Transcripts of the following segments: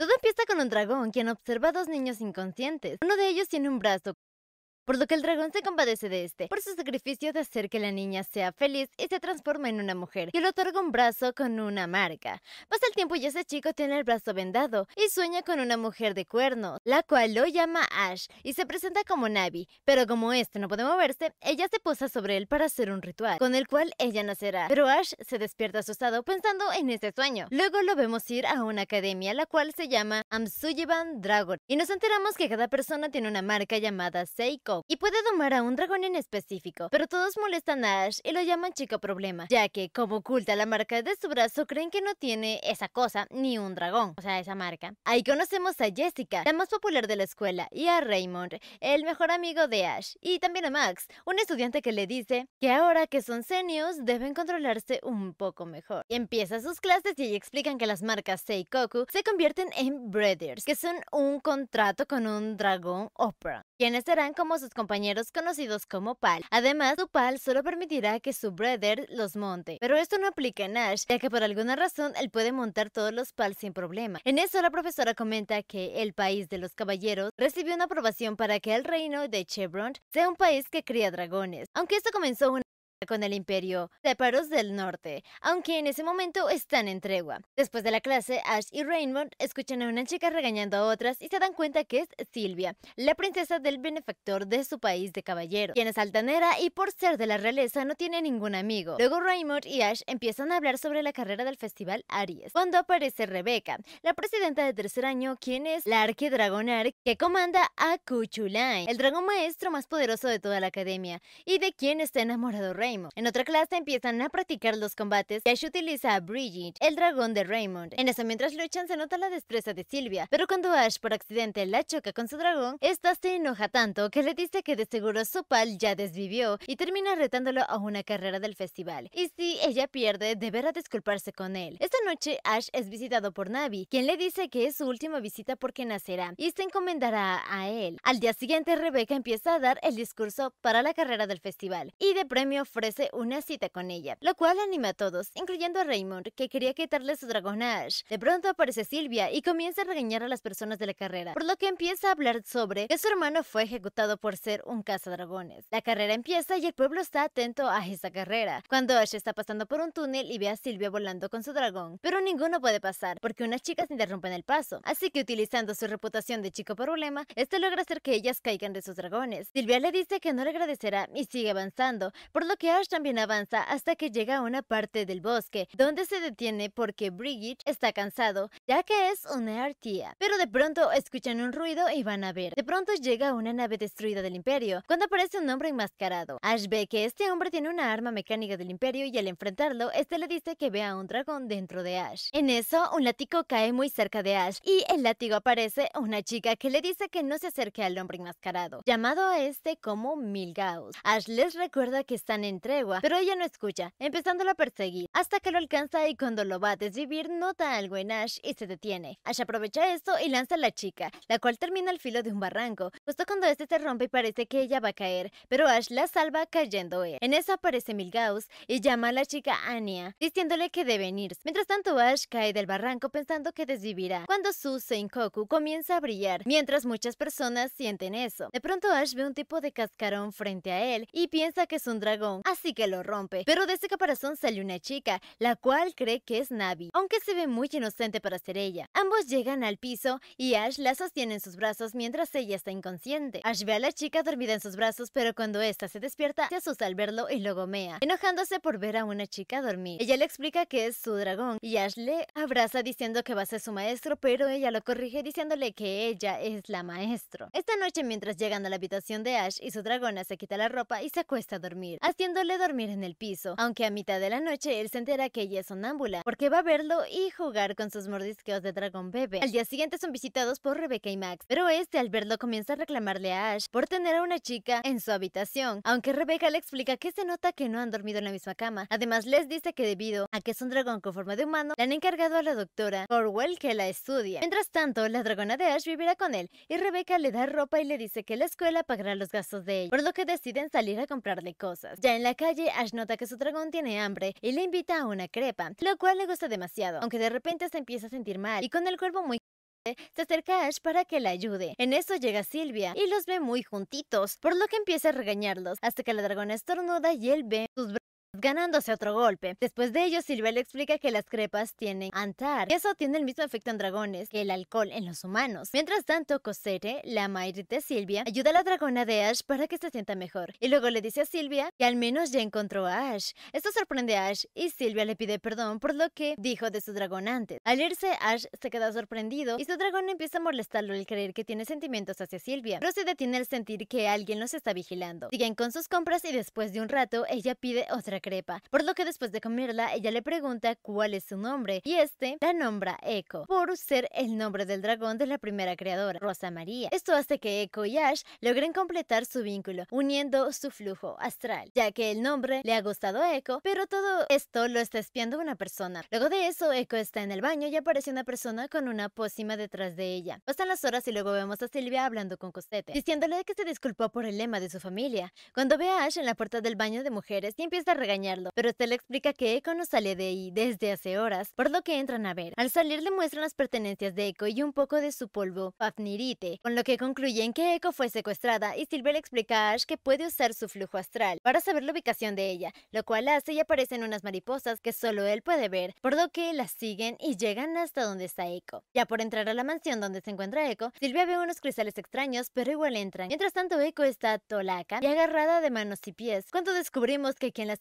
Todo empieza con un dragón quien observa a dos niños inconscientes. Uno de ellos tiene un brazo por lo que el dragón se compadece de este, por su sacrificio de hacer que la niña sea feliz y se transforma en una mujer, y le otorga un brazo con una marca. Pasa el tiempo y ese chico tiene el brazo vendado y sueña con una mujer de cuernos, la cual lo llama Ash y se presenta como Navi, pero como este no puede moverse, ella se posa sobre él para hacer un ritual, con el cual ella nacerá, pero Ash se despierta asustado pensando en este sueño. Luego lo vemos ir a una academia, la cual se llama Amsujiban Dragon, y nos enteramos que cada persona tiene una marca llamada Seiko, y puede domar a un dragón en específico, pero todos molestan a Ash y lo llaman chico problema, ya que como oculta la marca de su brazo creen que no tiene esa cosa ni un dragón, o sea, esa marca. Ahí conocemos a Jessica, la más popular de la escuela, y a Raymond, el mejor amigo de Ash, y también a Max, un estudiante que le dice que ahora que son senios deben controlarse un poco mejor. Y empieza sus clases y explican que las marcas Seikoku se convierten en brothers que son un contrato con un dragón Opera, quienes serán como sus compañeros conocidos como Pal. Además, su Pal solo permitirá que su brother los monte, pero esto no aplica en Ash, ya que por alguna razón él puede montar todos los Pal sin problema. En eso la profesora comenta que el país de los caballeros recibió una aprobación para que el reino de Chevron sea un país que cría dragones, aunque esto comenzó una con el imperio de Paros del Norte, aunque en ese momento están en tregua. Después de la clase, Ash y Raymond escuchan a una chica regañando a otras y se dan cuenta que es Silvia, la princesa del benefactor de su país de caballero, quien es altanera y por ser de la realeza no tiene ningún amigo. Luego Raymond y Ash empiezan a hablar sobre la carrera del festival Aries, cuando aparece Rebecca, la presidenta de tercer año, quien es la arquidragonar que comanda a Kuchulain, el dragón maestro más poderoso de toda la academia, y de quien está enamorado Raymond. En otra clase empiezan a practicar los combates y Ash utiliza a Bridget, el dragón de Raymond. En eso mientras luchan se nota la destreza de Silvia, pero cuando Ash por accidente la choca con su dragón, esta se enoja tanto que le dice que de seguro su pal ya desvivió y termina retándolo a una carrera del festival. Y si ella pierde, deberá disculparse con él. Esta noche Ash es visitado por Navi, quien le dice que es su última visita porque nacerá y se encomendará a él. Al día siguiente Rebecca empieza a dar el discurso para la carrera del festival y de premio ofrece una cita con ella, lo cual anima a todos, incluyendo a Raymond, que quería quitarle su dragón a Ash. De pronto aparece Silvia y comienza a regañar a las personas de la carrera, por lo que empieza a hablar sobre que su hermano fue ejecutado por ser un cazadragones. La carrera empieza y el pueblo está atento a esa carrera, cuando Ash está pasando por un túnel y ve a Silvia volando con su dragón, pero ninguno puede pasar, porque unas chicas interrumpen el paso, así que utilizando su reputación de chico problema, este logra hacer que ellas caigan de sus dragones. Silvia le dice que no le agradecerá y sigue avanzando, por lo que Ash también avanza hasta que llega a una parte del bosque, donde se detiene porque Brigitte está cansado, ya que es una artía. Pero de pronto escuchan un ruido y van a ver. De pronto llega una nave destruida del imperio, cuando aparece un hombre enmascarado. Ash ve que este hombre tiene una arma mecánica del imperio y al enfrentarlo, este le dice que vea a un dragón dentro de Ash. En eso, un látigo cae muy cerca de Ash y el látigo aparece una chica que le dice que no se acerque al hombre enmascarado, llamado a este como Milgaus. Ash les recuerda que están en tregua, pero ella no escucha, empezando a perseguir, hasta que lo alcanza y cuando lo va a desvivir nota algo en Ash y se detiene. Ash aprovecha esto y lanza a la chica, la cual termina al filo de un barranco, justo cuando este se rompe y parece que ella va a caer, pero Ash la salva cayendo él. En eso aparece Milgaus y llama a la chica Anya, diciéndole que debe irse. Mientras tanto Ash cae del barranco pensando que desvivirá, cuando Su Senkoku comienza a brillar, mientras muchas personas sienten eso. De pronto Ash ve un tipo de cascarón frente a él y piensa que es un dragón, así que lo rompe. Pero de este caparazón sale una chica, la cual cree que es Navi, aunque se ve muy inocente para ser ella. Ambos llegan al piso y Ash la sostiene en sus brazos mientras ella está inconsciente. Ash ve a la chica dormida en sus brazos, pero cuando esta se despierta, se asusta al verlo y lo gomea, enojándose por ver a una chica dormir. Ella le explica que es su dragón y Ash le abraza diciendo que va a ser su maestro, pero ella lo corrige diciéndole que ella es la maestro. Esta noche mientras llegan a la habitación de Ash y su dragona se quita la ropa y se acuesta a dormir, haciendo le dormir en el piso, aunque a mitad de la noche él se entera que ella es sonámbula, porque va a verlo y jugar con sus mordisqueos de dragón bebé. Al día siguiente son visitados por Rebecca y Max, pero este al verlo comienza a reclamarle a Ash por tener a una chica en su habitación, aunque Rebecca le explica que se nota que no han dormido en la misma cama. Además les dice que debido a que es un dragón con forma de humano, le han encargado a la doctora Orwell que la estudia. Mientras tanto, la dragona de Ash vivirá con él y Rebecca le da ropa y le dice que la escuela pagará los gastos de ella, por lo que deciden salir a comprarle cosas. Ya en la la calle, Ash nota que su dragón tiene hambre y le invita a una crepa, lo cual le gusta demasiado, aunque de repente se empieza a sentir mal y con el cuerpo muy se acerca a Ash para que la ayude. En eso llega Silvia y los ve muy juntitos, por lo que empieza a regañarlos, hasta que la dragona estornuda y él ve sus brazos ganándose otro golpe. Después de ello, Silvia le explica que las crepas tienen antar, eso tiene el mismo efecto en dragones que el alcohol en los humanos. Mientras tanto, Cosette, la madre de Silvia, ayuda a la dragona de Ash para que se sienta mejor, y luego le dice a Silvia que al menos ya encontró a Ash. Esto sorprende a Ash, y Silvia le pide perdón por lo que dijo de su dragón antes. Al irse, Ash se queda sorprendido, y su dragón empieza a molestarlo al creer que tiene sentimientos hacia Silvia, pero se detiene al sentir que alguien los está vigilando. Siguen con sus compras y después de un rato, ella pide otra crepa, por lo que después de comerla ella le pregunta cuál es su nombre y este la nombra Echo, por ser el nombre del dragón de la primera creadora, Rosa María. Esto hace que Echo y Ash logren completar su vínculo, uniendo su flujo astral, ya que el nombre le ha gustado a Echo, pero todo esto lo está espiando una persona. Luego de eso, Echo está en el baño y aparece una persona con una pócima detrás de ella. Pasan las horas y luego vemos a Silvia hablando con Costete, diciéndole que se disculpó por el lema de su familia. Cuando ve a Ash en la puerta del baño de mujeres y empieza a pero pero le explica que Echo no sale de ahí desde hace horas, por lo que entran a ver. Al salir le muestran las pertenencias de Echo y un poco de su polvo, Fafnirite, con lo que concluyen que Echo fue secuestrada y Silver le explica a Ash que puede usar su flujo astral para saber la ubicación de ella, lo cual hace y aparecen unas mariposas que solo él puede ver, por lo que las siguen y llegan hasta donde está Echo. Ya por entrar a la mansión donde se encuentra Echo, Silvia ve unos cristales extraños, pero igual entran. Mientras tanto, Echo está tolaca y agarrada de manos y pies, cuando descubrimos que quien las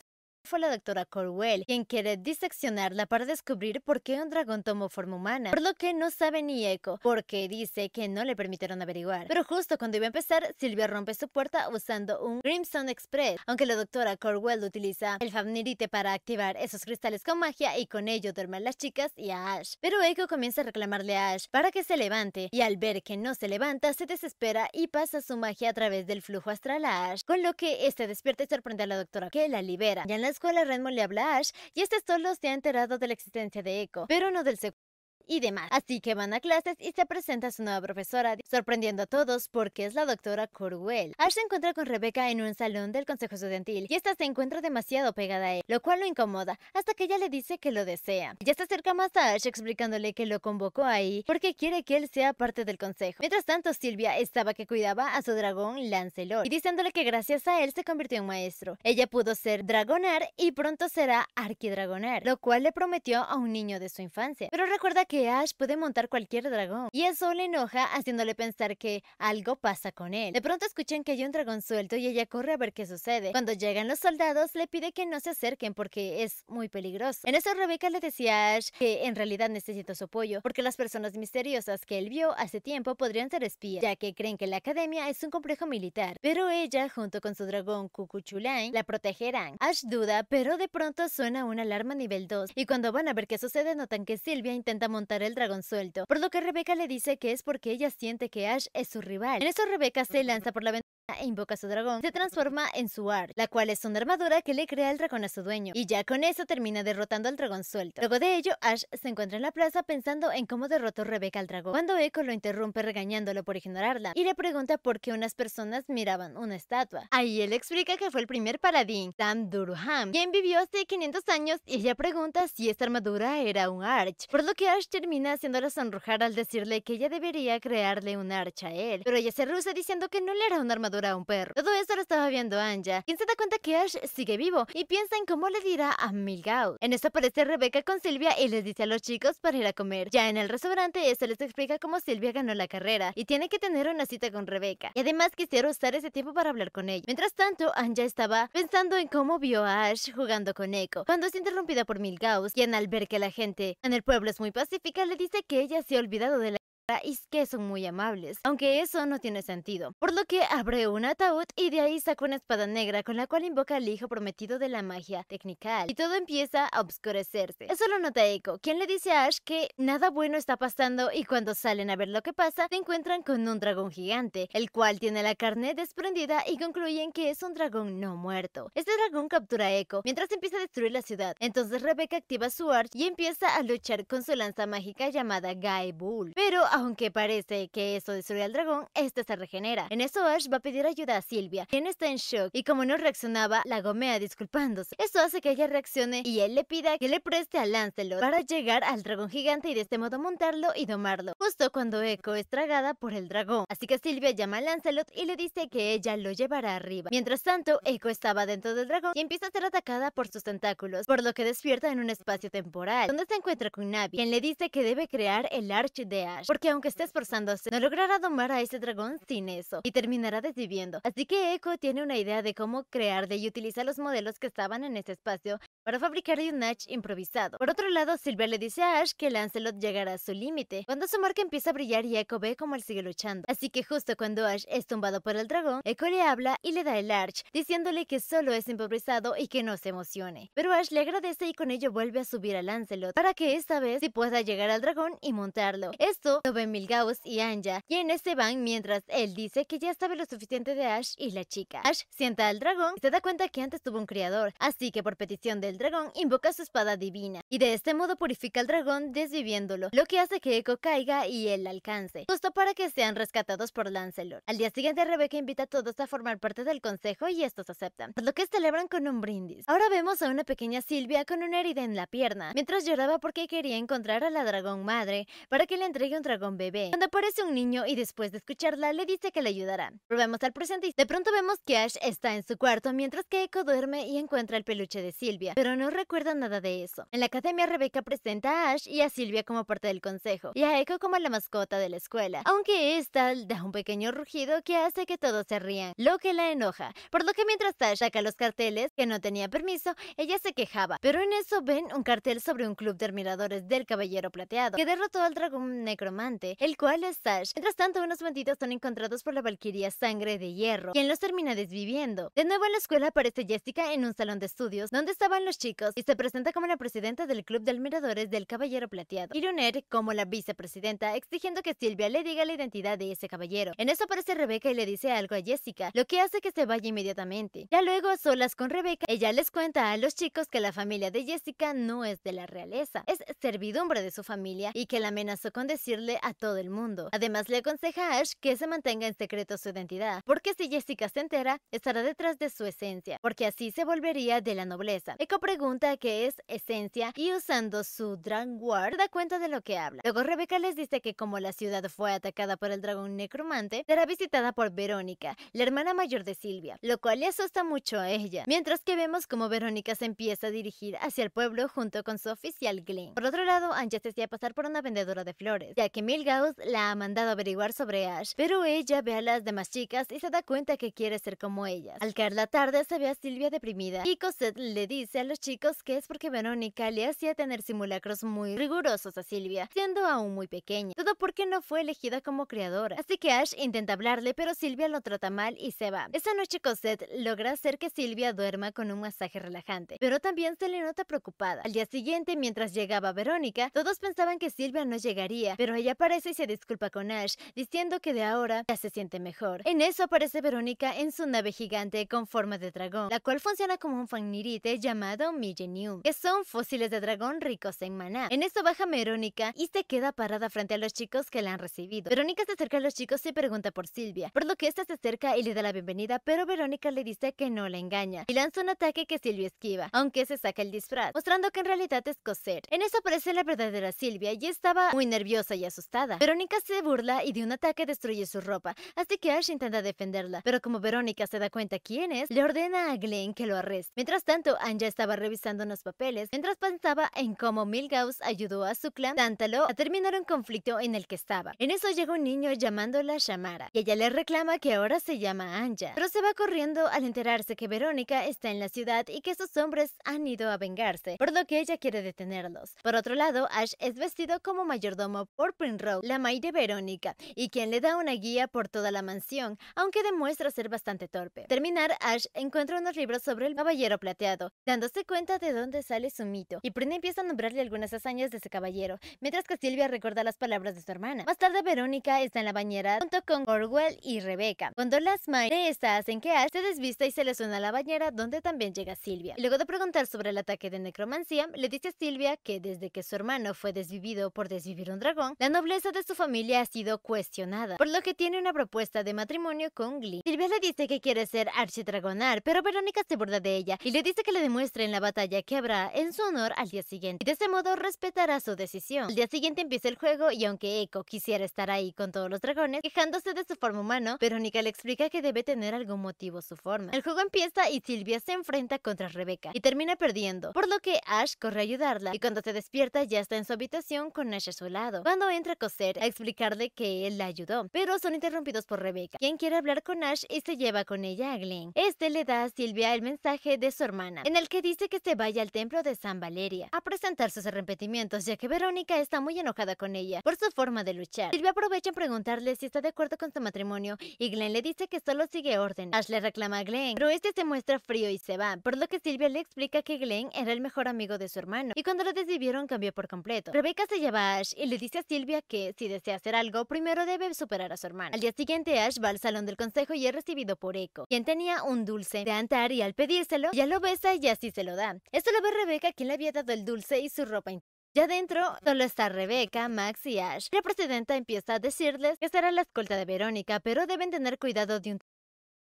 fue la doctora Corwell, quien quiere diseccionarla para descubrir por qué un dragón tomó forma humana, por lo que no sabe ni Echo, porque dice que no le permitieron averiguar. Pero justo cuando iba a empezar, Silvia rompe su puerta usando un Grimstone Express, aunque la doctora Corwell utiliza el Fabnirite para activar esos cristales con magia y con ello duermen las chicas y a Ash. Pero Echo comienza a reclamarle a Ash para que se levante, y al ver que no se levanta, se desespera y pasa su magia a través del flujo astral a Ash, con lo que este despierta y sorprende a la doctora que la libera. Ya en las escuela Redmond le habla Ash y este solo se ha enterado de la existencia de Echo, pero no del secuestro y demás. Así que van a clases y se presenta a su nueva profesora, sorprendiendo a todos porque es la doctora Corwell. Ash se encuentra con Rebecca en un salón del consejo estudiantil y esta se encuentra demasiado pegada a él, lo cual lo incomoda hasta que ella le dice que lo desea. Ya se acerca más a Ash explicándole que lo convocó ahí porque quiere que él sea parte del consejo. Mientras tanto, Silvia estaba que cuidaba a su dragón Lancelot y diciéndole que gracias a él se convirtió en maestro. Ella pudo ser dragonar y pronto será arquidragonar, lo cual le prometió a un niño de su infancia. Pero recuerda que Ash puede montar cualquier dragón. Y eso le enoja haciéndole pensar que algo pasa con él. De pronto escuchan que hay un dragón suelto y ella corre a ver qué sucede. Cuando llegan los soldados le pide que no se acerquen porque es muy peligroso. En eso Rebecca le decía a Ash que en realidad necesita su apoyo porque las personas misteriosas que él vio hace tiempo podrían ser espías, ya que creen que la academia es un complejo militar. Pero ella, junto con su dragón Cucuchulain, la protegerán. Ash duda, pero de pronto suena una alarma nivel 2 y cuando van a ver qué sucede notan que Silvia intenta montar el dragón suelto, por lo que Rebeca le dice que es porque ella siente que Ash es su rival. En eso Rebeca se lanza por la ventana e invoca a su dragón, se transforma en su ar, la cual es una armadura que le crea el dragón a su dueño, y ya con eso termina derrotando al dragón suelto. Luego de ello, Ash se encuentra en la plaza pensando en cómo derrotó Rebecca al dragón, cuando Echo lo interrumpe regañándolo por ignorarla, y le pregunta por qué unas personas miraban una estatua. Ahí él explica que fue el primer paladín, Sam Durham, quien vivió hace 500 años, y ella pregunta si esta armadura era un arch, por lo que Ash termina haciéndola sonrojar al decirle que ella debería crearle un arch a él, pero ella se rusa diciendo que no le era una armadura a un perro. Todo eso lo estaba viendo Anja, quien se da cuenta que Ash sigue vivo y piensa en cómo le dirá a Milgaus. En esto aparece Rebeca con Silvia y les dice a los chicos para ir a comer. Ya en el restaurante, eso les explica cómo Silvia ganó la carrera y tiene que tener una cita con Rebeca. Y además quisiera usar ese tiempo para hablar con ella. Mientras tanto, Anja estaba pensando en cómo vio a Ash jugando con Echo, cuando es interrumpida por y quien al ver que la gente en el pueblo es muy pacífica, le dice que ella se ha olvidado de la y que son muy amables, aunque eso no tiene sentido. Por lo que abre un ataúd y de ahí saca una espada negra con la cual invoca al hijo prometido de la magia técnica y todo empieza a obscurecerse. Eso lo nota Echo, quien le dice a Ash que nada bueno está pasando y cuando salen a ver lo que pasa, se encuentran con un dragón gigante, el cual tiene la carne desprendida y concluyen que es un dragón no muerto. Este dragón captura a Echo mientras empieza a destruir la ciudad. Entonces Rebecca activa su arch y empieza a luchar con su lanza mágica llamada Guy Bull. Pero aunque parece que eso destruye al dragón, este se regenera. En eso Ash va a pedir ayuda a Silvia, quien está en shock y como no reaccionaba, la gomea disculpándose. Eso hace que ella reaccione y él le pida que le preste a Lancelot para llegar al dragón gigante y de este modo montarlo y domarlo, justo cuando Echo es tragada por el dragón. Así que Silvia llama a Lancelot y le dice que ella lo llevará arriba. Mientras tanto, Echo estaba dentro del dragón y empieza a ser atacada por sus tentáculos, por lo que despierta en un espacio temporal, donde se encuentra con Navi, quien le dice que debe crear el Arch de Ash, aunque esté esforzándose, no logrará domar a ese dragón sin eso, y terminará desviviendo. Así que Echo tiene una idea de cómo crear de y utilizar los modelos que estaban en ese espacio para fabricar un Arch improvisado. Por otro lado, Silver le dice a Ash que Lancelot llegará a su límite, cuando su marca empieza a brillar y Echo ve cómo él sigue luchando. Así que justo cuando Ash es tumbado por el dragón, Echo le habla y le da el Arch, diciéndole que solo es improvisado y que no se emocione. Pero Ash le agradece y con ello vuelve a subir a Lancelot, para que esta vez sí pueda llegar al dragón y montarlo. Esto en y Anja, quienes se van mientras él dice que ya sabe lo suficiente de Ash y la chica. Ash sienta al dragón y se da cuenta que antes tuvo un criador, así que por petición del dragón invoca su espada divina, y de este modo purifica al dragón desviviéndolo, lo que hace que Echo caiga y él alcance, justo para que sean rescatados por Lancelot. Al día siguiente Rebeca invita a todos a formar parte del consejo y estos aceptan, por lo que celebran con un brindis. Ahora vemos a una pequeña Silvia con una herida en la pierna, mientras lloraba porque quería encontrar a la dragón madre para que le entregue un dragón bebé, cuando aparece un niño y después de escucharla le dice que le ayudarán, Volvemos al presente y de pronto vemos que Ash está en su cuarto mientras que Echo duerme y encuentra el peluche de Silvia, pero no recuerda nada de eso. En la academia Rebecca presenta a Ash y a Silvia como parte del consejo y a Echo como la mascota de la escuela, aunque esta da un pequeño rugido que hace que todos se rían, lo que la enoja, por lo que mientras Ash saca los carteles, que no tenía permiso, ella se quejaba, pero en eso ven un cartel sobre un club de admiradores del Caballero Plateado, que derrotó al dragón necromante el cual es Sash. Mientras tanto, unos bandidos son encontrados por la Valquiria Sangre de Hierro, quien los termina desviviendo. De nuevo en la escuela aparece Jessica en un salón de estudios donde estaban los chicos y se presenta como la presidenta del Club de Admiradores del Caballero Plateado, y como la vicepresidenta, exigiendo que Silvia le diga la identidad de ese caballero. En eso aparece Rebeca y le dice algo a Jessica, lo que hace que se vaya inmediatamente. Ya luego, a solas con Rebeca, ella les cuenta a los chicos que la familia de Jessica no es de la realeza, es servidumbre de su familia y que la amenazó con decirle a todo el mundo. Además le aconseja a Ash que se mantenga en secreto su identidad, porque si Jessica se entera, estará detrás de su esencia, porque así se volvería de la nobleza. Echo pregunta qué es esencia y usando su drag Ward se da cuenta de lo que habla. Luego Rebecca les dice que como la ciudad fue atacada por el dragón necromante, será visitada por Verónica, la hermana mayor de Silvia, lo cual le asusta mucho a ella, mientras que vemos como Verónica se empieza a dirigir hacia el pueblo junto con su oficial Glenn. Por otro lado, Anja se a pasar por una vendedora de flores, ya que Milgauss la ha mandado a averiguar sobre Ash, pero ella ve a las demás chicas y se da cuenta que quiere ser como ellas. Al caer la tarde se ve a Silvia deprimida y Cosette le dice a los chicos que es porque Verónica le hacía tener simulacros muy rigurosos a Silvia, siendo aún muy pequeña, todo porque no fue elegida como creadora. Así que Ash intenta hablarle, pero Silvia lo trata mal y se va. Esa noche Cosette logra hacer que Silvia duerma con un masaje relajante, pero también se le nota preocupada. Al día siguiente, mientras llegaba Verónica, todos pensaban que Silvia no llegaría, pero ella aparece y se disculpa con Ash, diciendo que de ahora ya se siente mejor. En eso aparece Verónica en su nave gigante con forma de dragón, la cual funciona como un fanirite llamado Millenium, que son fósiles de dragón ricos en maná. En eso baja Verónica y se queda parada frente a los chicos que la han recibido. Verónica se acerca a los chicos y pregunta por Silvia, por lo que esta se acerca y le da la bienvenida, pero Verónica le dice que no la engaña y lanza un ataque que Silvia esquiva, aunque se saca el disfraz, mostrando que en realidad es coser. En eso aparece la verdadera Silvia y estaba muy nerviosa y asustada Verónica se burla y de un ataque destruye su ropa, así que Ash intenta defenderla, pero como Verónica se da cuenta quién es, le ordena a Glenn que lo arreste. Mientras tanto, Anja estaba revisando unos papeles mientras pensaba en cómo Milgaus ayudó a su clan Tántalo a terminar un conflicto en el que estaba. En eso llega un niño llamándola Shamara y ella le reclama que ahora se llama Anja, pero se va corriendo al enterarse que Verónica está en la ciudad y que sus hombres han ido a vengarse, por lo que ella quiere detenerlos. Por otro lado, Ash es vestido como mayordomo por Prince la May de Verónica, y quien le da una guía por toda la mansión, aunque demuestra ser bastante torpe. Terminar, Ash encuentra unos libros sobre el caballero plateado, dándose cuenta de dónde sale su mito, y Prune empieza a nombrarle algunas hazañas de ese caballero, mientras que Silvia recuerda las palabras de su hermana. Más tarde, Verónica está en la bañera junto con Orwell y Rebecca, cuando las May de esta hacen que Ash se desvista y se le suena a la bañera, donde también llega Silvia. luego de preguntar sobre el ataque de necromancia, le dice a Silvia que desde que su hermano fue desvivido por desvivir un dragón, la noble de su familia ha sido cuestionada, por lo que tiene una propuesta de matrimonio con Glee. Silvia le dice que quiere ser archidragonar, pero Verónica se burla de ella y le dice que le demuestre en la batalla que habrá en su honor al día siguiente. Y de ese modo respetará su decisión. Al día siguiente empieza el juego y aunque Echo quisiera estar ahí con todos los dragones, quejándose de su forma humana, Verónica le explica que debe tener algún motivo su forma. El juego empieza y Silvia se enfrenta contra Rebecca y termina perdiendo, por lo que Ash corre a ayudarla y cuando se despierta ya está en su habitación con Ash a su lado. Cuando entra Coser a explicarle que él la ayudó, pero son interrumpidos por Rebecca, quien quiere hablar con Ash y se lleva con ella a Glenn. Este le da a Silvia el mensaje de su hermana, en el que dice que se vaya al templo de San Valeria a presentar sus arrepentimientos, ya que Verónica está muy enojada con ella por su forma de luchar. Silvia aprovecha en preguntarle si está de acuerdo con su matrimonio y Glenn le dice que solo sigue orden. Ash le reclama a Glenn, pero este se muestra frío y se va, por lo que Silvia le explica que Glenn era el mejor amigo de su hermano y cuando lo desvivieron cambió por completo. Rebecca se lleva a Ash y le dice a Silvia que, si desea hacer algo, primero debe superar a su hermana. Al día siguiente, Ash va al salón del consejo y es recibido por Echo, quien tenía un dulce de Antar y al pedírselo, ya lo besa y así se lo da. Esto lo ve Rebeca, quien le había dado el dulce y su ropa ya dentro solo está Rebeca, Max y Ash. La presidenta empieza a decirles que será la escolta de Verónica, pero deben tener cuidado de un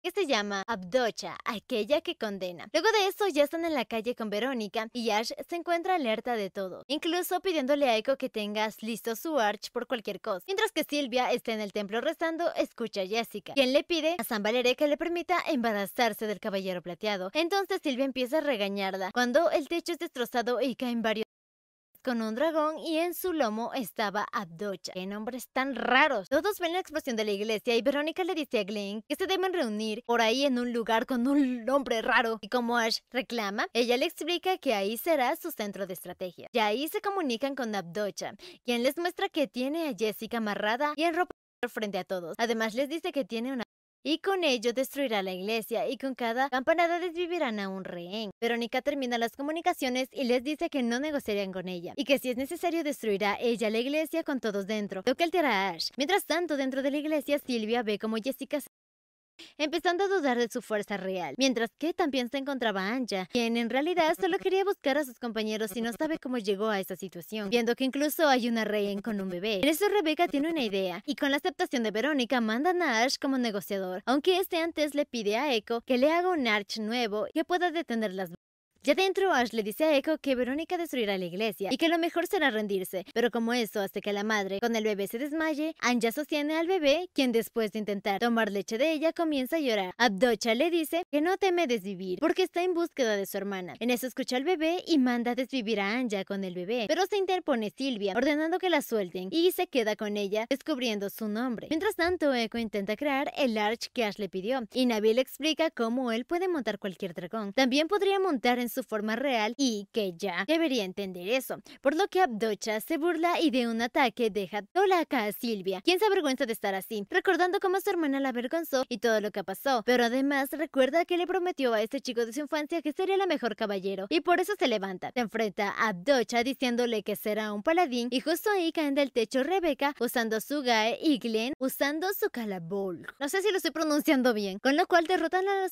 que se llama Abdocha, aquella que condena. Luego de eso ya están en la calle con Verónica y Ash se encuentra alerta de todo, incluso pidiéndole a Echo que tengas listo su arch por cualquier cosa. Mientras que Silvia está en el templo rezando, escucha a Jessica, quien le pide a San Valeria que le permita embarazarse del caballero plateado. Entonces Silvia empieza a regañarla cuando el techo es destrozado y caen varios con un dragón y en su lomo estaba Abdocha. ¡Qué nombres tan raros! Todos ven la explosión de la iglesia y Verónica le dice a Glenn que se deben reunir por ahí en un lugar con un nombre raro. Y como Ash reclama, ella le explica que ahí será su centro de estrategia. Y ahí se comunican con Abdocha, quien les muestra que tiene a Jessica amarrada y en ropa frente a todos. Además les dice que tiene una y con ello destruirá la iglesia y con cada campanada desvivirán a un rehén. Verónica termina las comunicaciones y les dice que no negociarían con ella y que si es necesario destruirá ella la iglesia con todos dentro, lo que alterará a Ash. Mientras tanto, dentro de la iglesia, Silvia ve como Jessica se empezando a dudar de su fuerza real, mientras que también se encontraba Anja, quien en realidad solo quería buscar a sus compañeros y no sabe cómo llegó a esa situación, viendo que incluso hay una reina con un bebé. En eso Rebecca tiene una idea, y con la aceptación de Verónica mandan a Arch como negociador, aunque este antes le pide a Echo que le haga un Arch nuevo que pueda detener las ya dentro, Ash le dice a Echo que Verónica destruirá la iglesia y que lo mejor será rendirse, pero como eso hace que la madre con el bebé se desmaye, Anja sostiene al bebé, quien después de intentar tomar leche de ella comienza a llorar. Abdocha le dice que no teme desvivir porque está en búsqueda de su hermana. En eso escucha al bebé y manda a desvivir a Anja con el bebé, pero se interpone Silvia ordenando que la suelten y se queda con ella descubriendo su nombre. Mientras tanto, Echo intenta crear el arch que Ash le pidió y Nabil explica cómo él puede montar cualquier dragón. También podría montar en su forma real y que ya debería entender eso. Por lo que Abdocha se burla y de un ataque deja tolaca a Silvia, quien se avergüenza de estar así, recordando cómo su hermana la avergonzó y todo lo que pasó. Pero además recuerda que le prometió a este chico de su infancia que sería la mejor caballero y por eso se levanta. Se enfrenta a Abdocha diciéndole que será un paladín y justo ahí caen del techo Rebeca usando su Gae y Glenn usando su calabol. No sé si lo estoy pronunciando bien, con lo cual derrotan a los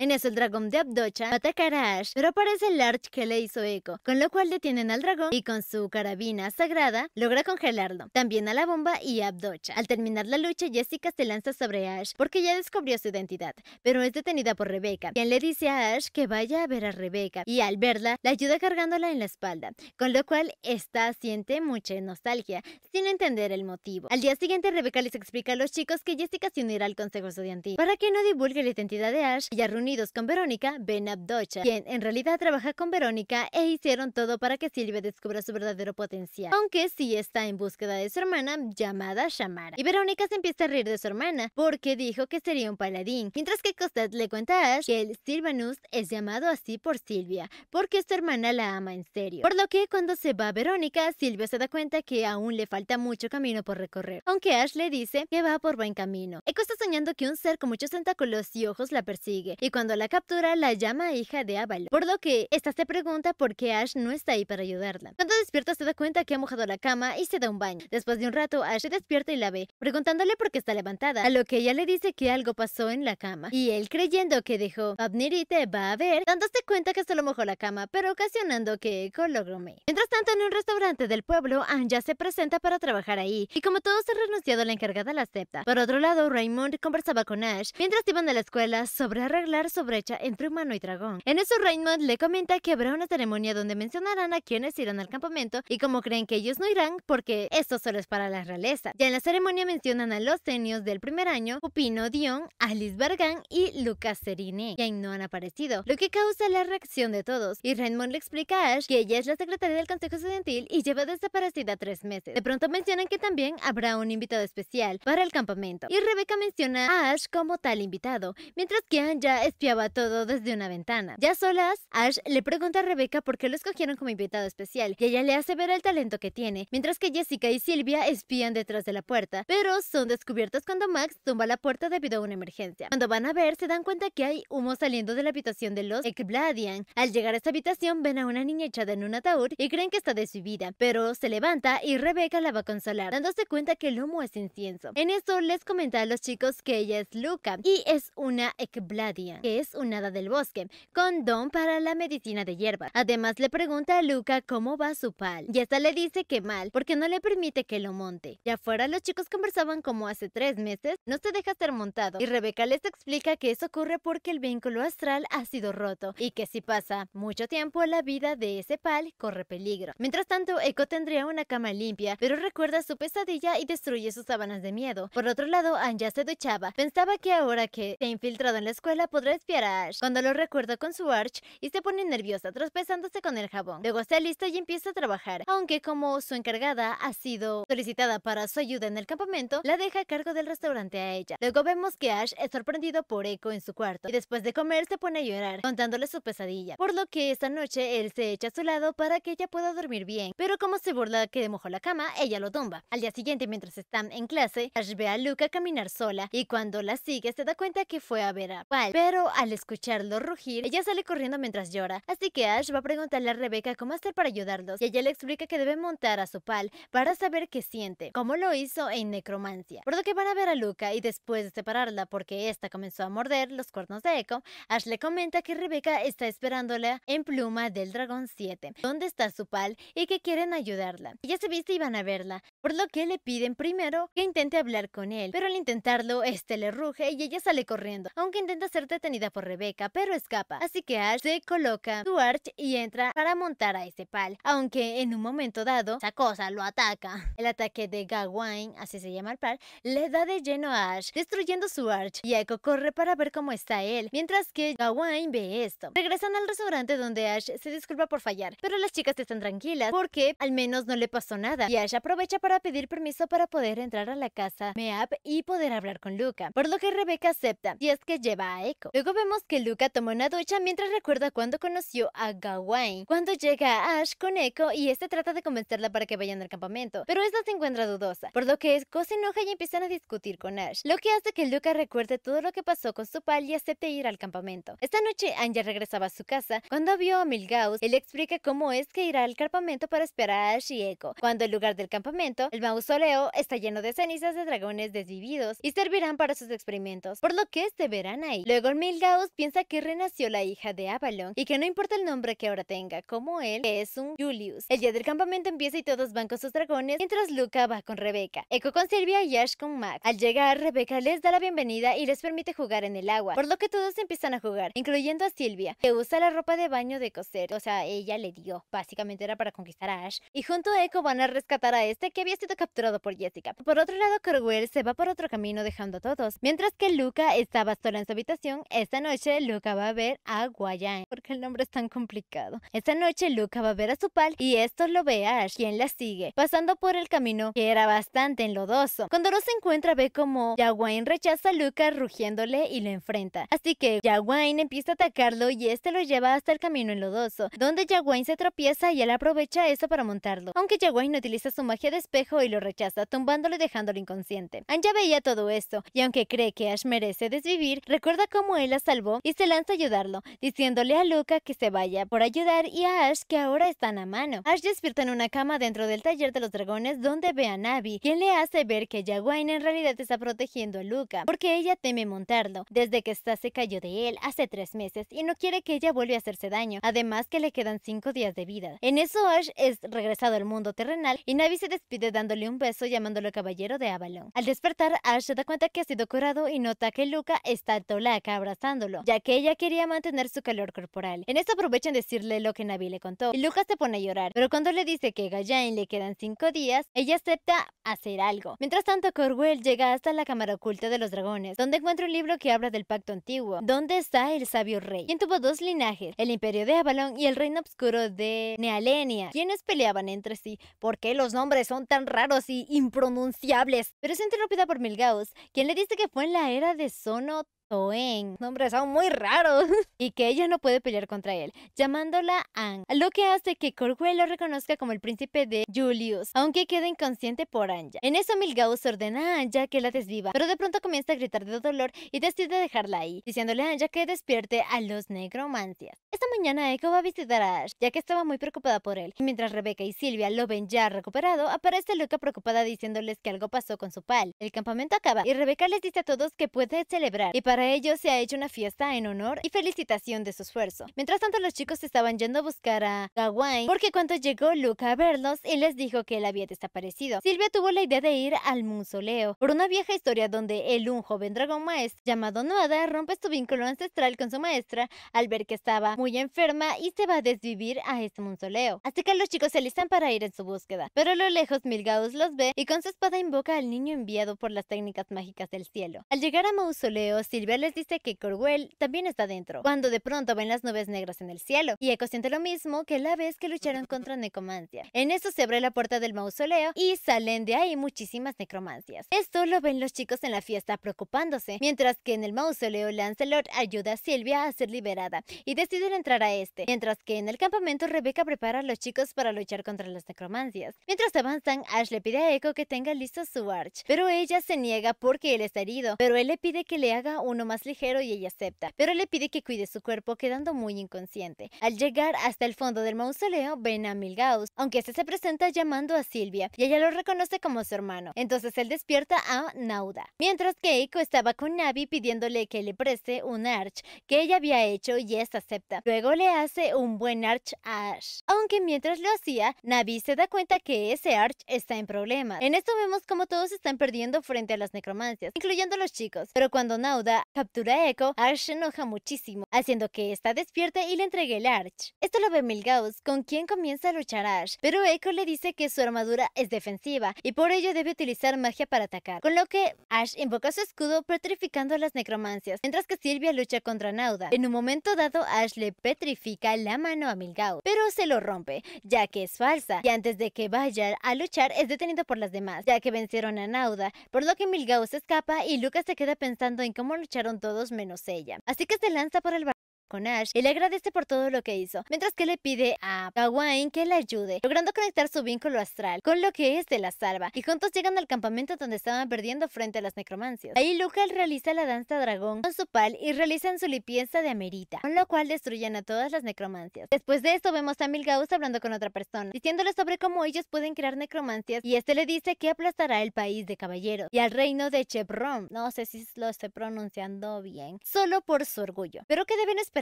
en eso el dragón de Abdocha atacará a Ash, pero aparece el Arch que le hizo eco, con lo cual detienen al dragón y con su carabina sagrada logra congelarlo, también a la bomba y a Abdocha. Al terminar la lucha, Jessica se lanza sobre Ash porque ya descubrió su identidad, pero es detenida por Rebecca, quien le dice a Ash que vaya a ver a Rebecca y al verla la ayuda cargándola en la espalda, con lo cual esta siente mucha nostalgia, sin entender el motivo. Al día siguiente Rebecca les explica a los chicos que Jessica se unirá al consejo estudiantil para que no divulgue la identidad de Ash y Unidos con Verónica, Ben Abdocha, quien en realidad trabaja con Verónica e hicieron todo para que Silvia descubra su verdadero potencial, aunque sí está en búsqueda de su hermana llamada Shamara. Y Verónica se empieza a reír de su hermana porque dijo que sería un paladín, mientras que Costet le cuenta a Ash que el Silvanus es llamado así por Silvia, porque su hermana la ama en serio. Por lo que cuando se va Verónica, Silvia se da cuenta que aún le falta mucho camino por recorrer, aunque Ash le dice que va por buen camino. y está soñando que un ser con muchos tentáculos y ojos la persigue, y cuando la captura la llama hija de Aval, por lo que esta se pregunta por qué Ash no está ahí para ayudarla. Cuando despierta se da cuenta que ha mojado la cama y se da un baño. Después de un rato, Ash se despierta y la ve, preguntándole por qué está levantada, a lo que ella le dice que algo pasó en la cama. Y él creyendo que dejó Abnerite va a ver, dándose cuenta que solo mojó la cama, pero ocasionando que cologrome. Mientras tanto, en un restaurante del pueblo, Anja se presenta para trabajar ahí, y como todos han renunciado, la encargada la acepta. Por otro lado, Raymond conversaba con Ash mientras iban a la escuela sobre arreglar sobrecha entre humano y dragón. En eso Raymond le comenta que habrá una ceremonia donde mencionarán a quienes irán al campamento y como creen que ellos no irán porque esto solo es para la realeza. Ya en la ceremonia mencionan a los senios del primer año, Pupino, Dion, Alice Bargan y Lucas Serine, quien no han aparecido, lo que causa la reacción de todos. Y Raymond le explica a Ash que ella es la secretaria del Consejo Estudiantil y lleva desaparecida tres meses. De pronto mencionan que también habrá un invitado especial para el campamento. Y Rebecca menciona a Ash como tal invitado, mientras que Anja es espiaba todo desde una ventana. Ya solas, Ash le pregunta a Rebecca por qué lo escogieron como invitado especial y ella le hace ver el talento que tiene, mientras que Jessica y Silvia espían detrás de la puerta, pero son descubiertas cuando Max tumba la puerta debido a una emergencia. Cuando van a ver, se dan cuenta que hay humo saliendo de la habitación de los Ekbladian. Al llegar a esta habitación, ven a una niña echada en un ataúd y creen que está desvivida, pero se levanta y Rebecca la va a consolar, dándose cuenta que el humo es incienso. En eso, les comenta a los chicos que ella es Luca y es una Ekbladian que es un hada del bosque, con don para la medicina de hierbas. Además le pregunta a Luca cómo va su pal, y hasta le dice que mal, porque no le permite que lo monte. Ya afuera los chicos conversaban como hace tres meses, no se deja ser montado, y Rebeca les explica que eso ocurre porque el vínculo astral ha sido roto, y que si pasa mucho tiempo la vida de ese pal corre peligro. Mientras tanto, Echo tendría una cama limpia, pero recuerda su pesadilla y destruye sus sábanas de miedo. Por otro lado, Anja se duchaba, pensaba que ahora que se ha infiltrado en la escuela podrá Ash, Cuando lo recuerda con su arch y se pone nerviosa tropezándose con el jabón. Luego está listo y empieza a trabajar, aunque como su encargada ha sido solicitada para su ayuda en el campamento, la deja a cargo del restaurante a ella. Luego vemos que Ash es sorprendido por Echo en su cuarto y después de comer se pone a llorar, contándole su pesadilla, por lo que esta noche él se echa a su lado para que ella pueda dormir bien, pero como se burla que mojó la cama, ella lo tumba. Al día siguiente, mientras están en clase, Ash ve a Luca caminar sola y cuando la sigue se da cuenta que fue a ver a Val, pero al escucharlo rugir, ella sale corriendo mientras llora, así que Ash va a preguntarle a Rebecca cómo hacer para ayudarlos, y ella le explica que debe montar a su pal para saber qué siente, como lo hizo en Necromancia. Por lo que van a ver a Luca y después de separarla porque esta comenzó a morder los cuernos de Echo, Ash le comenta que Rebecca está esperándola en Pluma del Dragón 7, donde está su pal y que quieren ayudarla. Ella se viste y van a verla, por lo que le piden primero que intente hablar con él, pero al intentarlo, este le ruge y ella sale corriendo, aunque intenta ser por Rebecca, pero escapa, así que Ash se coloca su arch y entra para montar a ese pal, aunque en un momento dado, esa cosa lo ataca. El ataque de Gawain, así se llama el pal, le da de lleno a Ash, destruyendo su arch, y Echo corre para ver cómo está él, mientras que Gawain ve esto. Regresan al restaurante donde Ash se disculpa por fallar, pero las chicas están tranquilas porque al menos no le pasó nada, y Ash aprovecha para pedir permiso para poder entrar a la casa Meap y poder hablar con Luca, por lo que Rebecca acepta, y es que lleva a Echo. Luego vemos que Luca toma una ducha mientras recuerda cuando conoció a Gawain. Cuando llega a Ash con Echo y este trata de convencerla para que vayan al campamento, pero esta se encuentra dudosa, por lo que Echo se enoja y empiezan a discutir con Ash, lo que hace que Luca recuerde todo lo que pasó con su pal y acepte ir al campamento. Esta noche Anja regresaba a su casa cuando vio a Milgaus, él explica cómo es que irá al campamento para esperar a Ash y Echo, cuando el lugar del campamento, el mausoleo, está lleno de cenizas de dragones desvividos y servirán para sus experimentos, por lo que se verán ahí. Luego el Milgaos piensa que renació la hija de Avalon y que no importa el nombre que ahora tenga, como él, es un Julius. El día del campamento empieza y todos van con sus dragones, mientras Luca va con Rebeca. Echo con Silvia y Ash con Max. Al llegar, Rebeca les da la bienvenida y les permite jugar en el agua, por lo que todos empiezan a jugar, incluyendo a Silvia, que usa la ropa de baño de coser, o sea, ella le dio, básicamente era para conquistar a Ash, y junto a Echo van a rescatar a este que había sido capturado por Jessica. Por otro lado, Corwell se va por otro camino dejando a todos, mientras que Luca estaba sola en su habitación, esta noche Luca va a ver a ¿Por porque el nombre es tan complicado. Esta noche Luca va a ver a su pal y esto lo ve a Ash, quien la sigue, pasando por el camino que era bastante enlodoso. Cuando no se encuentra ve como Yawain rechaza a Luca rugiéndole y lo enfrenta. Así que Yawain empieza a atacarlo y este lo lleva hasta el camino enlodoso, donde Yawain se tropieza y él aprovecha eso para montarlo. Aunque Yawain utiliza su magia de espejo y lo rechaza, tumbándolo y dejándolo inconsciente. Anja veía todo esto, y aunque cree que Ash merece desvivir, recuerda cómo él la salvó y se lanza a ayudarlo, diciéndole a Luca que se vaya por ayudar y a Ash que ahora están a mano. Ash despierta en una cama dentro del taller de los dragones donde ve a Navi, quien le hace ver que Jawain en realidad está protegiendo a Luca, porque ella teme montarlo, desde que está se cayó de él hace tres meses y no quiere que ella vuelva a hacerse daño, además que le quedan cinco días de vida. En eso Ash es regresado al mundo terrenal y Navi se despide dándole un beso llamándolo caballero de Avalon. Al despertar, Ash se da cuenta que ha sido curado y nota que Luca está cabras ya que ella quería mantener su calor corporal. En esto aprovechan decirle lo que Navi le contó, y Lucas se pone a llorar, pero cuando le dice que Gallain le quedan cinco días, ella acepta hacer algo. Mientras tanto, Corwell llega hasta la cámara oculta de los dragones, donde encuentra un libro que habla del pacto antiguo, donde está el sabio rey, quien tuvo dos linajes, el imperio de Avalon y el reino oscuro de Nealenia, quienes peleaban entre sí. ¿Por qué los nombres son tan raros y impronunciables? Pero es interrumpida por Milgaus, quien le dice que fue en la era de Sono en nombres aún muy raros, y que ella no puede pelear contra él, llamándola Anne, lo que hace que Corwell lo reconozca como el príncipe de Julius, aunque queda inconsciente por Anja. En eso Milgaus ordena a Anja que la desviva, pero de pronto comienza a gritar de dolor y decide dejarla ahí, diciéndole a Anja que despierte a los necromancias. Esta mañana Echo va a visitar a Ash, ya que estaba muy preocupada por él, y mientras Rebecca y Silvia lo ven ya recuperado, aparece Luca preocupada diciéndoles que algo pasó con su pal. El campamento acaba y Rebecca les dice a todos que puede celebrar, y para para ello se ha hecho una fiesta en honor y felicitación de su esfuerzo. Mientras tanto los chicos estaban yendo a buscar a Gawain porque cuando llegó Luke a verlos, él les dijo que él había desaparecido. Silvia tuvo la idea de ir al mausoleo por una vieja historia donde el un joven dragón maestro llamado Noada, rompe su vínculo ancestral con su maestra al ver que estaba muy enferma y se va a desvivir a este mausoleo. Así que los chicos se listan para ir en su búsqueda, pero a lo lejos Milgaus los ve y con su espada invoca al niño enviado por las técnicas mágicas del cielo. Al llegar al mausoleo, Silvia les dice que Corwell también está dentro, cuando de pronto ven las nubes negras en el cielo, y Echo siente lo mismo que la vez que lucharon contra Necromancia. En eso se abre la puerta del mausoleo y salen de ahí muchísimas necromancias. Esto lo ven los chicos en la fiesta preocupándose, mientras que en el mausoleo Lancelot ayuda a Silvia a ser liberada y deciden entrar a este, mientras que en el campamento Rebecca prepara a los chicos para luchar contra las necromancias. Mientras avanzan, Ash le pide a Echo que tenga listo su arch, pero ella se niega porque él está herido, pero él le pide que le haga un más ligero y ella acepta, pero le pide que cuide su cuerpo quedando muy inconsciente. Al llegar hasta el fondo del mausoleo, ven a Milgaus, aunque este se presenta llamando a Silvia y ella lo reconoce como su hermano. Entonces él despierta a Nauda, mientras que Eiko estaba con Navi pidiéndole que le preste un arch que ella había hecho y esta acepta. Luego le hace un buen arch a Ash, aunque mientras lo hacía, Navi se da cuenta que ese arch está en problemas. En esto vemos como todos están perdiendo frente a las necromancias, incluyendo los chicos, pero cuando Nauda captura a Echo, Ash se enoja muchísimo, haciendo que está despierta y le entregue el Arch. Esto lo ve Milgauss, con quien comienza a luchar Ash, pero Echo le dice que su armadura es defensiva y por ello debe utilizar magia para atacar, con lo que Ash invoca su escudo petrificando las necromancias, mientras que Silvia lucha contra Nauda. En un momento dado, Ash le petrifica la mano a Milgauss, pero se lo rompe, ya que es falsa, y antes de que vaya a luchar es detenido por las demás, ya que vencieron a Nauda, por lo que Milgauss escapa y Lucas se queda pensando en cómo echaron todos menos ella. Así que se lanza por el con Ash y le agradece por todo lo que hizo, mientras que le pide a Gawain que le ayude, logrando conectar su vínculo astral con lo que es de la salva, y juntos llegan al campamento donde estaban perdiendo frente a las necromancias. Ahí Lucas realiza la danza dragón con su pal y realizan su limpieza de amerita, con lo cual destruyen a todas las necromancias. Después de esto vemos a Milgaus hablando con otra persona, diciéndole sobre cómo ellos pueden crear necromancias y este le dice que aplastará el país de caballeros y al reino de Chebron, no sé si lo estoy pronunciando bien, solo por su orgullo, pero que deben esperar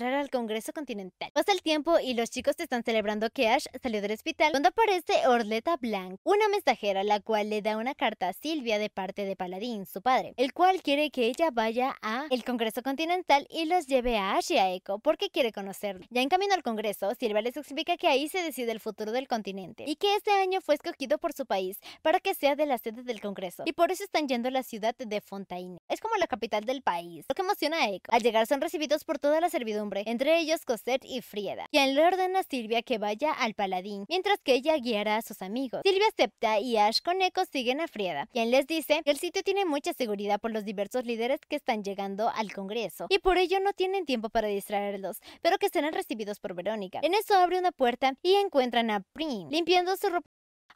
al Congreso Continental. Pasa el tiempo y los chicos están celebrando que Ash salió del hospital cuando aparece Orleta Blanc, una mensajera la cual le da una carta a Silvia de parte de Paladín, su padre, el cual quiere que ella vaya a el Congreso Continental y los lleve a Ash y a Echo porque quiere conocerlo. Ya en camino al Congreso, Silvia les explica que ahí se decide el futuro del continente y que este año fue escogido por su país para que sea de la sede del Congreso y por eso están yendo a la ciudad de Fontaine. Es como la capital del país, lo que emociona a Echo. Al llegar son recibidos por toda la servidumbre entre ellos Cosette y Frieda, quien le ordena a Silvia que vaya al paladín, mientras que ella guiará a sus amigos. Silvia acepta y Ash con Echo siguen a Frieda, quien les dice que el sitio tiene mucha seguridad por los diversos líderes que están llegando al Congreso, y por ello no tienen tiempo para distraerlos, pero que serán recibidos por Verónica. En eso abre una puerta y encuentran a Prim, limpiando su ropa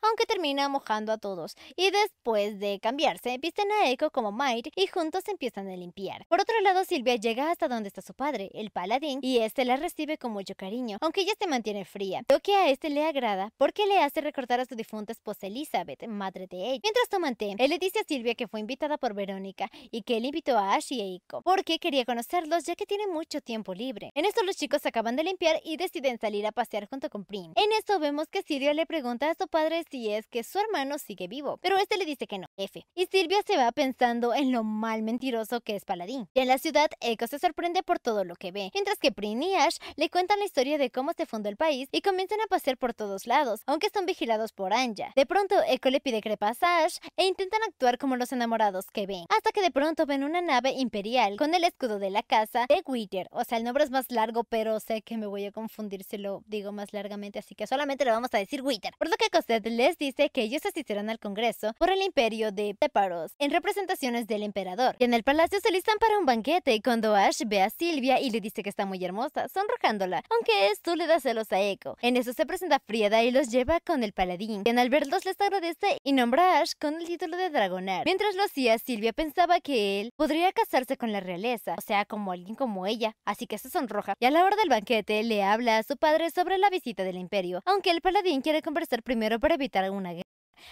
aunque termina mojando a todos. Y después de cambiarse, visten a Eiko como Mike y juntos empiezan a limpiar. Por otro lado, Silvia llega hasta donde está su padre, el paladín, y este la recibe con mucho cariño, aunque ella se mantiene fría, lo que a este le agrada porque le hace recordar a su difunta esposa Elizabeth, madre de ella. Mientras toman té, él le dice a Silvia que fue invitada por Verónica y que él invitó a Ash y Eiko porque quería conocerlos ya que tiene mucho tiempo libre. En esto los chicos acaban de limpiar y deciden salir a pasear junto con Prim. En esto vemos que Silvia le pregunta a su padre si es que su hermano sigue vivo, pero este le dice que no, F. Y Silvia se va pensando en lo mal mentiroso que es Paladín. Y en la ciudad, Echo se sorprende por todo lo que ve, mientras que Prin y Ash le cuentan la historia de cómo se fundó el país y comienzan a pasear por todos lados, aunque son vigilados por Anja. De pronto, Echo le pide crepas a Ash e intentan actuar como los enamorados que ven, hasta que de pronto ven una nave imperial con el escudo de la casa de Wither. O sea, el nombre es más largo, pero sé que me voy a confundir si lo digo más largamente, así que solamente le vamos a decir Wither. Por lo que Cosette les dice que ellos asistieron al Congreso por el imperio de Péparos en representaciones del emperador. Y en el palacio se listan para un banquete y cuando Ash ve a Silvia y le dice que está muy hermosa, sonrojándola, aunque esto le da celos a Echo. En eso se presenta Frieda y los lleva con el paladín, quien al verlos les agradece y nombra a Ash con el título de dragonar. Mientras lo hacía, Silvia pensaba que él podría casarse con la realeza, o sea, como alguien como ella, así que se sonroja y a la hora del banquete le habla a su padre sobre la visita del imperio, aunque el paladín quiere conversar primero para evitar alguna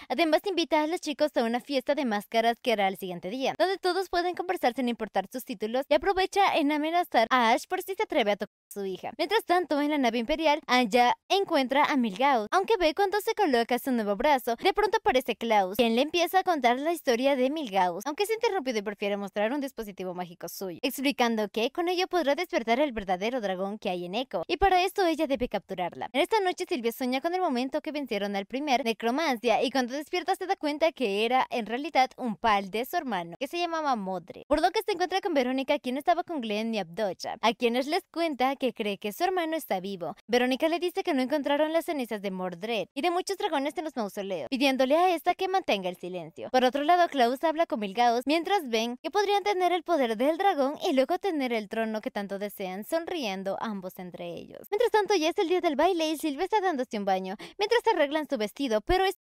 Además, invita a los chicos a una fiesta de máscaras que hará el siguiente día, donde todos pueden conversar sin importar sus títulos y aprovecha en amenazar a Ash por si se atreve a tocar a su hija. Mientras tanto, en la nave imperial, Anja encuentra a Milgaus, aunque ve cuando se coloca su nuevo brazo, de pronto aparece Klaus, quien le empieza a contar la historia de Milgaus, aunque se interrumpió y prefiere mostrar un dispositivo mágico suyo, explicando que con ello podrá despertar el verdadero dragón que hay en Echo, y para esto ella debe capturarla. En esta noche Silvia sueña con el momento que vencieron al primer Necromancia y con cuando despiertas se da cuenta que era en realidad un pal de su hermano, que se llamaba Modre. Por lo que se encuentra con Verónica, quien estaba con Glenn y Abdocha, a quienes les cuenta que cree que su hermano está vivo. Verónica le dice que no encontraron las cenizas de Mordred y de muchos dragones en los mausoleos, pidiéndole a esta que mantenga el silencio. Por otro lado, Klaus habla con Milgaos mientras ven que podrían tener el poder del dragón y luego tener el trono que tanto desean, sonriendo ambos entre ellos. Mientras tanto, ya es el día del baile y Silvia está dándose un baño, mientras arreglan su vestido, pero es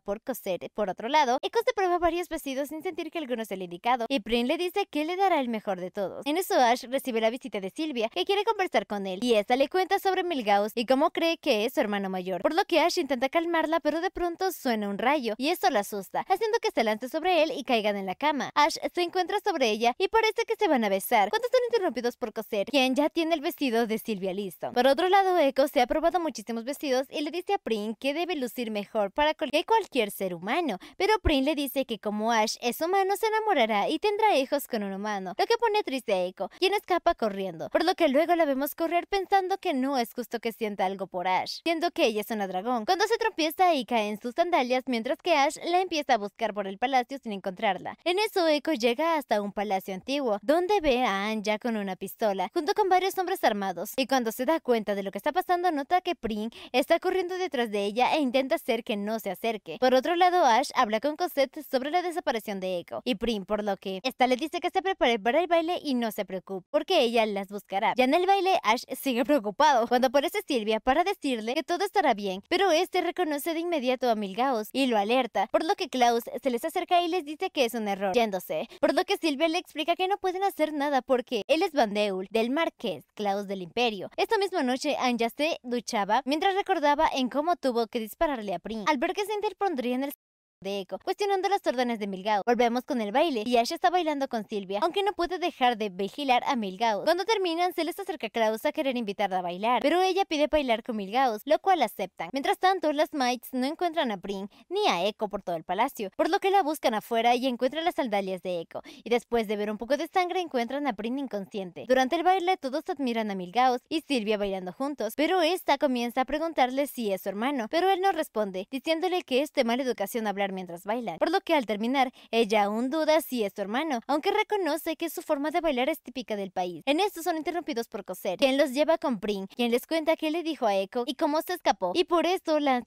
por coser. Eh, por otro lado, se prueba varios vestidos sin sentir que alguno es el indicado, y Prin le dice que le dará el mejor de todos. En eso Ash recibe la visita de Silvia, que quiere conversar con él, y esta le cuenta sobre Milgaus y cómo cree que es su hermano mayor, por lo que Ash intenta calmarla, pero de pronto suena un rayo, y eso la asusta, haciendo que se lance sobre él y caigan en la cama. Ash se encuentra sobre ella y parece que se van a besar, cuando están interrumpidos por Coser, quien ya tiene el vestido de Silvia listo. Por otro lado, Echo se ha probado muchísimos vestidos y le dice a Prin que debe lucir mejor para cualquier ser humano, pero Prin le dice que como Ash es humano se enamorará y tendrá hijos con un humano, lo que pone triste a Echo, quien escapa corriendo, por lo que luego la vemos correr pensando que no es justo que sienta algo por Ash, siendo que ella es una dragón. Cuando se tropieza y cae en sus sandalias mientras que Ash la empieza a buscar por el palacio sin encontrarla. En eso Echo llega hasta un palacio antiguo, donde ve a Anja con una pistola, junto con varios hombres armados, y cuando se da cuenta de lo que está pasando nota que Prin está corriendo detrás de ella e intenta hacer que no se acerque. Por otro lado, Ash habla con Cosette sobre la desaparición de Echo y Prim, por lo que esta le dice que se prepare para el baile y no se preocupe, porque ella las buscará. Ya en el baile, Ash sigue preocupado cuando aparece Silvia para decirle que todo estará bien, pero este reconoce de inmediato a Milgaus y lo alerta, por lo que Klaus se les acerca y les dice que es un error, yéndose, por lo que Silvia le explica que no pueden hacer nada porque él es Bandeul, del Marqués, Klaus del Imperio. Esta misma noche, Anja se duchaba mientras recordaba en cómo tuvo que dispararle a Prim. Al ver que se interpone pondría en el de Echo, cuestionando las órdenes de Milgao. Volvemos con el baile y Ash está bailando con Silvia, aunque no puede dejar de vigilar a Milgao. Cuando terminan, se les acerca Klaus a querer invitarla a bailar, pero ella pide bailar con Milgaus, lo cual aceptan. Mientras tanto, las Mites no encuentran a Brin ni a Echo por todo el palacio, por lo que la buscan afuera y encuentran las sandalias de Echo, y después de ver un poco de sangre encuentran a Brin inconsciente. Durante el baile todos admiran a Milgauss y Silvia bailando juntos, pero esta comienza a preguntarle si es su hermano, pero él no responde, diciéndole que es de mala educación hablar mientras bailan, por lo que al terminar, ella aún duda si es su hermano, aunque reconoce que su forma de bailar es típica del país. En esto son interrumpidos por Coser, quien los lleva con Pring, quien les cuenta qué le dijo a Echo y cómo se escapó, y por esto la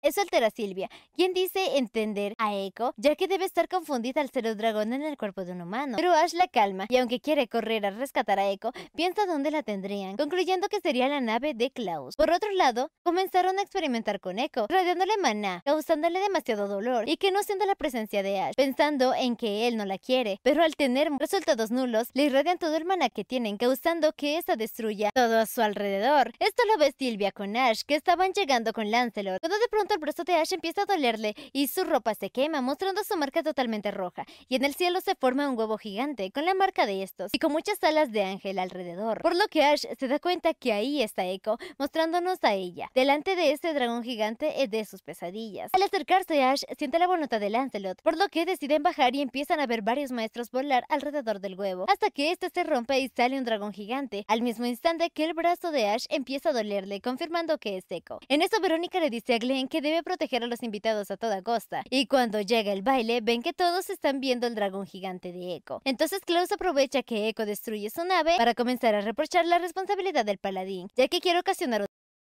es soltera Silvia, quien dice entender a Echo, ya que debe estar confundida al ser un dragón en el cuerpo de un humano. Pero Ash la calma y aunque quiere correr a rescatar a Echo, piensa dónde la tendrían, concluyendo que sería la nave de Klaus. Por otro lado, comenzaron a experimentar con Echo, radiándole maná, causándole demasiado dolor y que no sienta la presencia de Ash, pensando en que él no la quiere, pero al tener resultados nulos, le irradian todo el maná que tienen, causando que esta destruya todo a su alrededor. Esto lo ve Silvia con Ash, que estaban llegando con Lancelot, cuando de pronto el brazo de Ash empieza a dolerle y su ropa se quema, mostrando su marca totalmente roja. Y en el cielo se forma un huevo gigante con la marca de estos y con muchas alas de ángel alrededor. Por lo que Ash se da cuenta que ahí está Echo, mostrándonos a ella, delante de este dragón gigante de sus pesadillas. Al acercarse, Ash siente la voluntad de Lancelot, por lo que deciden bajar y empiezan a ver varios maestros volar alrededor del huevo, hasta que este se rompe y sale un dragón gigante, al mismo instante que el brazo de Ash empieza a dolerle, confirmando que es Echo. En eso Verónica le dice a Glenn que debe proteger a los invitados a toda costa. Y cuando llega el baile, ven que todos están viendo el dragón gigante de Echo. Entonces Klaus aprovecha que Echo destruye su nave para comenzar a reprochar la responsabilidad del paladín, ya que quiere ocasionar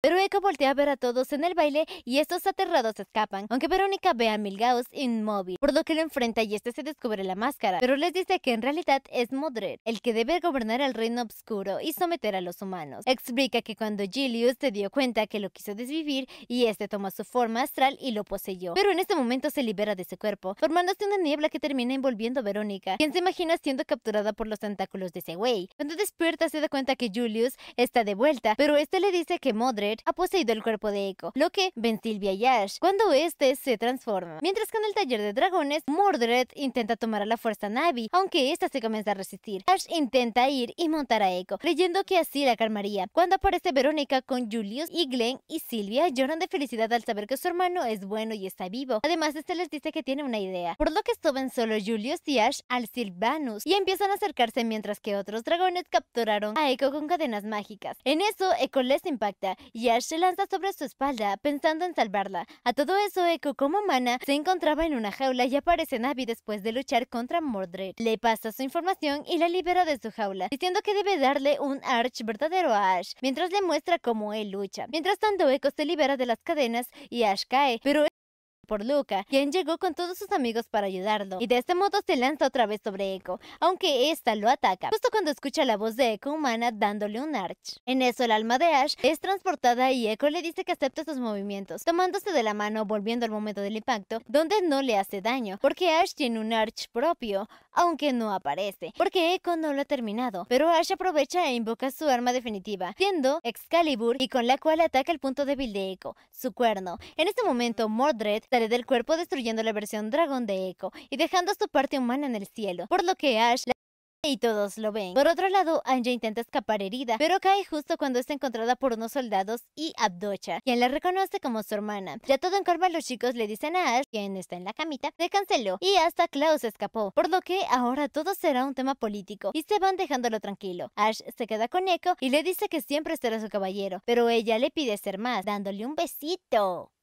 pero Echo voltea a ver a todos en el baile y estos aterrados escapan, aunque Verónica ve a Milgaus inmóvil, por lo que lo enfrenta y este se descubre la máscara, pero les dice que en realidad es Modred, el que debe gobernar el reino oscuro y someter a los humanos. Explica que cuando Julius se dio cuenta que lo quiso desvivir y este tomó su forma astral y lo poseyó, pero en este momento se libera de su cuerpo, formándose una niebla que termina envolviendo a Verónica, quien se imagina siendo capturada por los tentáculos de ese güey. Cuando despierta se da cuenta que Julius está de vuelta, pero este le dice que Modred ha poseído el cuerpo de Echo, lo que ven Silvia y Ash cuando éste se transforma. Mientras que en el taller de dragones, Mordred intenta tomar a la fuerza Navi, aunque ésta se comienza a resistir. Ash intenta ir y montar a Echo, creyendo que así la calmaría. Cuando aparece Verónica con Julius y Glenn y Silvia lloran de felicidad al saber que su hermano es bueno y está vivo. Además, este les dice que tiene una idea, por lo que ven solo Julius y Ash al Silvanus y empiezan a acercarse mientras que otros dragones capturaron a Echo con cadenas mágicas. En eso, Echo les impacta y Ash se lanza sobre su espalda pensando en salvarla. A todo eso, Echo como mana se encontraba en una jaula y aparece Navi después de luchar contra Mordred. Le pasa su información y la libera de su jaula, diciendo que debe darle un Arch verdadero a Ash, mientras le muestra cómo él lucha. Mientras tanto, Echo se libera de las cadenas y Ash cae, pero por Luca, quien llegó con todos sus amigos para ayudarlo, y de este modo se lanza otra vez sobre Echo, aunque esta lo ataca, justo cuando escucha la voz de Echo humana dándole un arch. En eso el alma de Ash es transportada y Echo le dice que acepta sus movimientos, tomándose de la mano volviendo al momento del impacto, donde no le hace daño, porque Ash tiene un arch propio, aunque no aparece, porque Echo no lo ha terminado, pero Ash aprovecha e invoca su arma definitiva, siendo Excalibur y con la cual ataca el punto débil de Echo, su cuerno. En este momento, Mordred sale del cuerpo destruyendo la versión dragón de Echo y dejando su parte humana en el cielo, por lo que Ash y todos lo ven. Por otro lado, Anja intenta escapar herida, pero cae justo cuando es encontrada por unos soldados y Abdocha, quien la reconoce como su hermana. Ya todo en calma, los chicos le dicen a Ash, quien está en la camita, se canceló y hasta Klaus escapó, por lo que ahora todo será un tema político y se van dejándolo tranquilo. Ash se queda con Echo y le dice que siempre será su caballero, pero ella le pide ser más, dándole un besito.